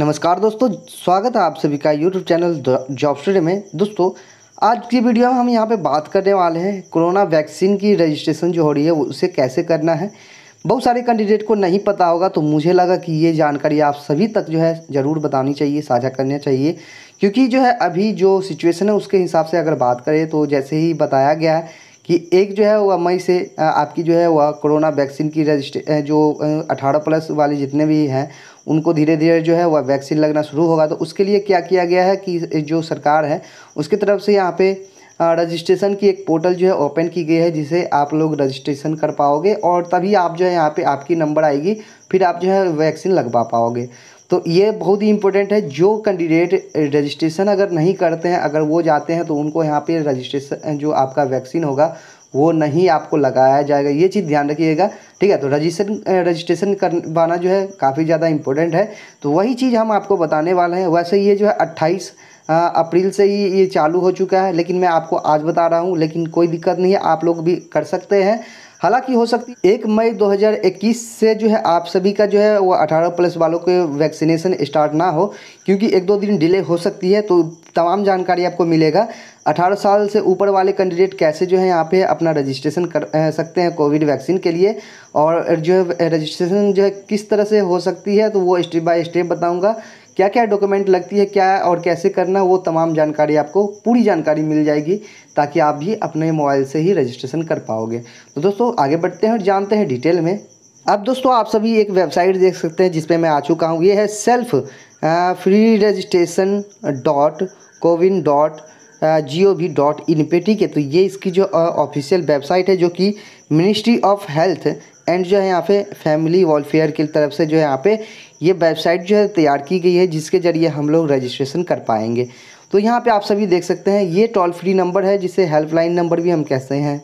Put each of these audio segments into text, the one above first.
नमस्कार दोस्तों स्वागत है आप सभी का यूट्यूब चैनल जॉब स्टडी में दोस्तों आज की वीडियो में हम यहाँ पे बात करने वाले हैं कोरोना वैक्सीन की रजिस्ट्रेशन जो हो रही है वो उसे कैसे करना है बहुत सारे कैंडिडेट को नहीं पता होगा तो मुझे लगा कि ये जानकारी आप सभी तक जो है ज़रूर बतानी चाहिए साझा करना चाहिए क्योंकि जो है अभी जो सिचुएसन है उसके हिसाब से अगर बात करें तो जैसे ही बताया गया है कि एक जो है वह मई से आपकी जो है वह कोरोना वैक्सीन की रजिस्ट्रे जो अठारह प्लस वाले जितने भी हैं उनको धीरे धीरे जो है वह वैक्सीन लगना शुरू होगा तो उसके लिए क्या किया गया है कि जो सरकार है उसकी तरफ से यहाँ पे रजिस्ट्रेशन की एक पोर्टल जो है ओपन की गई है जिसे आप लोग रजिस्ट्रेशन कर पाओगे और तभी आप जो है यहाँ पे आपकी नंबर आएगी फिर आप जो है वैक्सीन लगवा पाओगे तो ये बहुत ही इंपॉर्टेंट है जो कैंडिडेट रजिस्ट्रेशन अगर नहीं करते हैं अगर वो जाते हैं तो उनको यहाँ पे रजिस्ट्रेशन जो आपका वैक्सीन होगा वो नहीं आपको लगाया जाएगा ये चीज़ ध्यान रखिएगा ठीक है तो रजिस्ट्रेशन रजिस्ट्रेशन करवाना जो है काफ़ी ज़्यादा इंपॉर्टेंट है तो वही चीज़ हम आपको बताने वाले हैं वैसे ये जो है अट्ठाईस अप्रैल से ही ये चालू हो चुका है लेकिन मैं आपको आज बता रहा हूँ लेकिन कोई दिक्कत नहीं है आप लोग भी कर सकते हैं हालांकि हो सकती है एक मई 2021 से जो है आप सभी का जो है वो 18 प्लस वालों के वैक्सीनेशन स्टार्ट ना हो क्योंकि एक दो दिन डिले हो सकती है तो तमाम जानकारी आपको मिलेगा 18 साल से ऊपर वाले कैंडिडेट कैसे जो है यहाँ पे अपना रजिस्ट्रेशन कर सकते हैं कोविड वैक्सीन के लिए और जो है रजिस्ट्रेशन जो है किस तरह से हो सकती है तो वो स्टेप बाय स्टेप बताऊँगा क्या क्या डॉक्यूमेंट लगती है क्या और कैसे करना वो तमाम जानकारी आपको पूरी जानकारी मिल जाएगी ताकि आप भी अपने मोबाइल से ही रजिस्ट्रेशन कर पाओगे तो दोस्तों आगे बढ़ते हैं और जानते हैं डिटेल में अब दोस्तों आप सभी एक वेबसाइट देख सकते हैं जिसपे मैं आ चुका हूँ ये है self free registration dot CoWIN dot G O V dot in पे ठीक है तो ये इसकी जो ऑफिशियल वेबसाइट है जो कि मिनिस्ट्री ऑफ हेल्थ एंड जो है यहाँ पे फैमिली वेलफेयर की तरफ से जो है यहाँ पे ये वेबसाइट जो है तैयार की गई है जिसके ज़रिए हम लोग रजिस्ट्रेशन कर पाएंगे तो यहाँ पे आप सभी देख सकते हैं ये टोल फ्री नंबर है जिसे हेल्पलाइन नंबर भी हम कहते हैं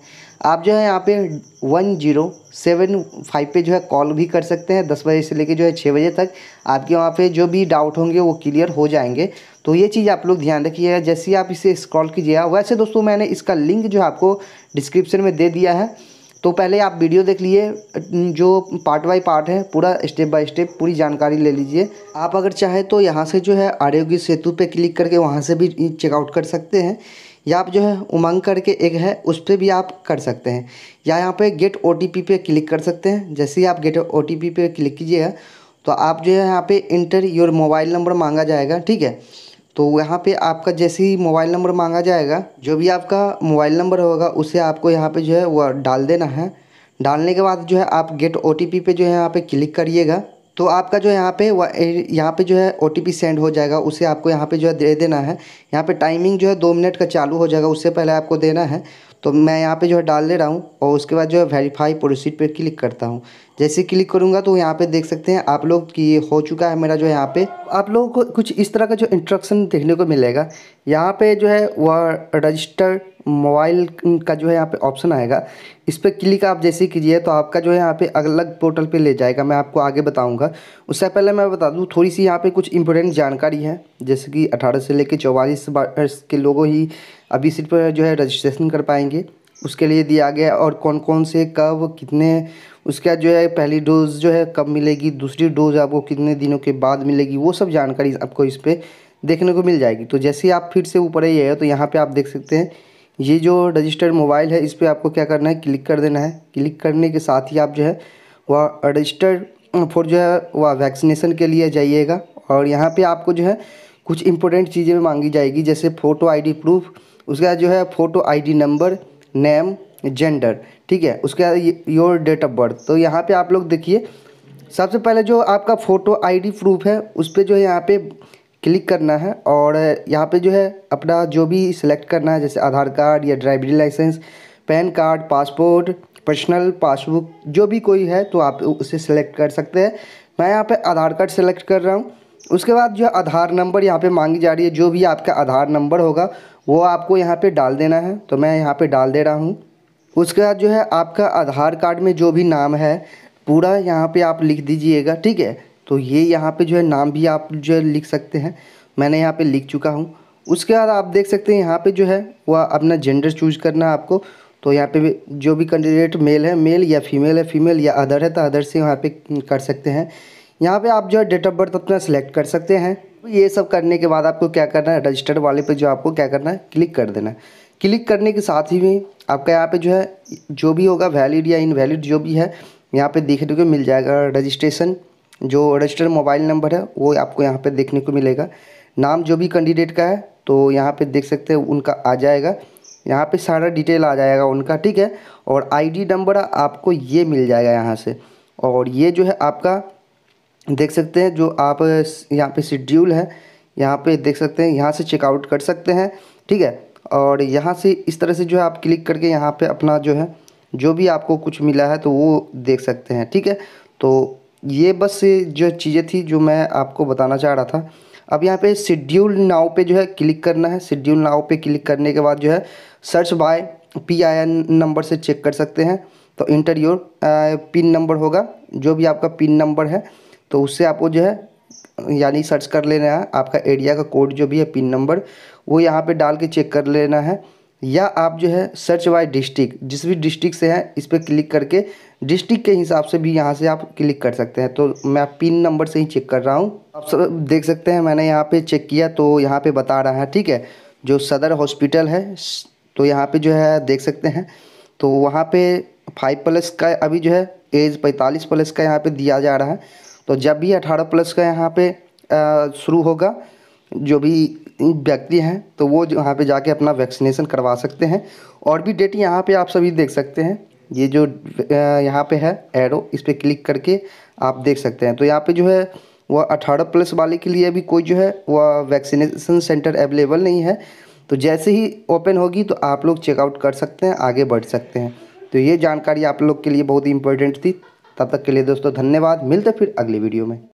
आप जो है यहाँ पे वन जीरो सेवन फाइव पर जो है कॉल भी कर सकते हैं दस बजे से लेकर जो है छः बजे तक आपके वहाँ पे जो भी डाउट होंगे वो क्लियर हो जाएंगे तो ये चीज़ आप लोग ध्यान रखिएगा जैसे ही आप इसे स्क्रॉल कीजिएगा वैसे दोस्तों मैंने इसका लिंक जो है आपको डिस्क्रिप्शन में दे दिया है तो पहले आप वीडियो देख लीजिए जो पार्ट बाय पार्ट है पूरा स्टेप बाय स्टेप पूरी जानकारी ले लीजिए आप अगर चाहे तो यहाँ से जो है आरोग्य सेतु पे क्लिक करके वहाँ से भी चेकआउट कर सकते हैं या आप जो है उमंग करके एक है उस पर भी आप कर सकते हैं या यहाँ पे गेट ओ पे क्लिक कर सकते हैं जैसे ही आप गेट ओ पे क्लिक कीजिएगा तो आप जो है यहाँ पे इंटर योर मोबाइल नंबर मांगा जाएगा ठीक है तो यहाँ पे आपका जैसे ही मोबाइल नंबर मांगा जाएगा जो भी आपका मोबाइल नंबर होगा उसे आपको यहाँ पे जो है वह डाल देना है डालने के बाद जो है आप गेट ओ पे जो है यहाँ पे क्लिक करिएगा तो आपका जो यहाँ पे वह यहाँ पे जो है ओ सेंड हो जाएगा उसे आपको यहाँ पे जो है दे देना है यहाँ पे टाइमिंग जो है दो मिनट का चालू हो जाएगा उससे पहले आपको देना है तो मैं यहाँ पे जो है डाल ले रहा हूँ और उसके बाद जो है वेरीफाई प्रोसीड पे क्लिक करता हूँ जैसे क्लिक करूँगा तो यहाँ पे देख सकते हैं आप लोग कि ये हो चुका है मेरा जो है यहाँ पे आप लोगों को कुछ इस तरह का जो इंस्ट्रक्शन देखने को मिलेगा यहाँ पे जो है वह रजिस्टर मोबाइल का जो है यहाँ पे ऑप्शन आएगा इस पर क्लिक आप जैसे कीजिए तो आपका जो है यहाँ पे अलग पोर्टल पे ले जाएगा मैं आपको आगे बताऊंगा उससे पहले मैं बता दूँ थोड़ी सी यहाँ पे कुछ इम्पोर्टेंट जानकारी है जैसे कि 18 से लेकर चौवालीस वर्ष के लोगों ही अभी सिर्फ जो है रजिस्ट्रेशन कर पाएंगे उसके लिए दिया गया और कौन कौन से कब कितने उसका जो है पहली डोज जो है कब मिलेगी दूसरी डोज आपको कितने दिनों के बाद मिलेगी वो सब जानकारी आपको इस पर देखने को मिल जाएगी तो जैसे आप फिर से ऊपर ही है तो यहाँ पर आप देख सकते हैं ये जो रजिस्टर्ड मोबाइल है इस पर आपको क्या करना है क्लिक कर देना है क्लिक करने के साथ ही आप जो है वह रजिस्टर्ड फॉर जो है वह वैक्सीनेशन के लिए जाइएगा और यहाँ पे आपको जो है कुछ इंपॉर्टेंट चीज़ें मांगी जाएगी जैसे फ़ोटो आईडी प्रूफ उसके बाद जो है photo ID number name gender ठीक है उसके बाद योर डेट ऑफ बर्थ तो यहाँ पे आप लोग देखिए सबसे पहले जो आपका फ़ोटो आईडी प्रूफ है उस पर जो है यहाँ पे क्लिक करना है और यहाँ पे जो है अपना जो भी सिलेक्ट करना है जैसे आधार कार्ड या driving licence PAN card passport personal passbook जो भी कोई है तो आप उसे सिलेक्ट कर सकते हैं मैं यहाँ पे आधार कार्ड सेलेक्ट कर रहा हूँ उसके बाद जो है आधार नंबर यहाँ पे मांगी जा रही है जो भी आपका आधार नंबर होगा वो आपको यहाँ पर डाल देना है तो मैं यहाँ पर डाल दे रहा हूँ उसके बाद जो है आपका आधार कार्ड में जो भी नाम है पूरा यहाँ पर आप लिख दीजिएगा ठीक है तो ये यहाँ पे जो है नाम भी आप जो है लिख सकते हैं मैंने यहाँ पे लिख चुका हूँ उसके बाद आप देख सकते हैं यहाँ पे जो है वह अपना जेंडर चूज करना है आपको तो यहाँ पे जो भी कैंडिडेट मेल है मेल या फीमेल है फीमेल या अदर है तो अदर से यहाँ पे कर सकते हैं यहाँ पे आप जो है डेट ऑफ बर्थ अपना सेलेक्ट कर सकते हैं ये सब करने के बाद आपको क्या करना है रजिस्टर्ड वाले पर जो आपको क्या करना है क्लिक कर देना है क्लिक करने के साथ ही में आपका यहाँ पर जो है जो भी होगा वैलिड या इनवैलिड जो भी है यहाँ पर देखने को मिल जाएगा रजिस्ट्रेशन जो रजिस्टर्ड मोबाइल नंबर है वो आपको यहाँ पे देखने को मिलेगा नाम जो भी कैंडिडेट का है तो यहाँ पे देख सकते हैं उनका आ जाएगा यहाँ पे सारा डिटेल आ जाएगा उनका ठीक है और आईडी नंबर आपको ये मिल जाएगा यहाँ से और ये जो है आपका देख सकते हैं जो आप यहाँ पे शेड्यूल है यहाँ पे देख सकते हैं यहाँ से चेकआउट कर सकते हैं ठीक है और यहाँ से इस तरह से जो है आप क्लिक करके यहाँ पर अपना जो है जो भी आपको कुछ मिला है तो वो देख सकते हैं ठीक है तो ये बस जो चीज़ें थी जो मैं आपको बताना चाह रहा था अब यहाँ पे शेड्यूल नाव पे जो है क्लिक करना है शेड्यूल नाव पे क्लिक करने के बाद जो है search by P I N number से चेक कर सकते हैं तो इंटर योर पिन नंबर होगा जो भी आपका पिन नंबर है तो उससे आपको जो है यानी सर्च कर लेना है आपका एरिया का कोड जो भी है पिन नंबर वो यहाँ पे डाल के चेक कर लेना है या आप जो है सर्च वाई डिस्ट्रिक्ट जिस भी डिस्ट्रिक्ट से हैं इस पर क्लिक करके डिस्ट्रिक्ट के हिसाब से भी यहाँ से आप क्लिक कर सकते हैं तो मैं पिन नंबर से ही चेक कर रहा हूँ आप सब देख सकते हैं मैंने यहाँ पे चेक किया तो यहाँ पे बता रहा है ठीक है जो सदर हॉस्पिटल है तो यहाँ पे जो है देख सकते हैं तो वहाँ पे फाइव प्लस का अभी जो है एज पैंतालीस प्लस का यहाँ पे दिया जा रहा है तो जब भी अठारह प्लस का यहाँ पे शुरू होगा जो भी व्यक्ति हैं तो वो वहाँ पे जाके अपना वैक्सीनेशन करवा सकते हैं और भी डेट यहाँ पे आप सभी देख सकते हैं ये जो यहाँ पे है एरो इस पर क्लिक करके आप देख सकते हैं तो यहाँ पे जो है वह अठारह प्लस वाले के लिए भी कोई जो है वह वैक्सीनेशन सेंटर अवेलेबल नहीं है तो जैसे ही ओपन होगी तो आप लोग चेकआउट कर सकते हैं आगे बढ़ सकते हैं तो ये जानकारी आप लोग के लिए बहुत ही इंपॉर्टेंट थी तब तक के लिए दोस्तों धन्यवाद मिलते फिर अगले वीडियो में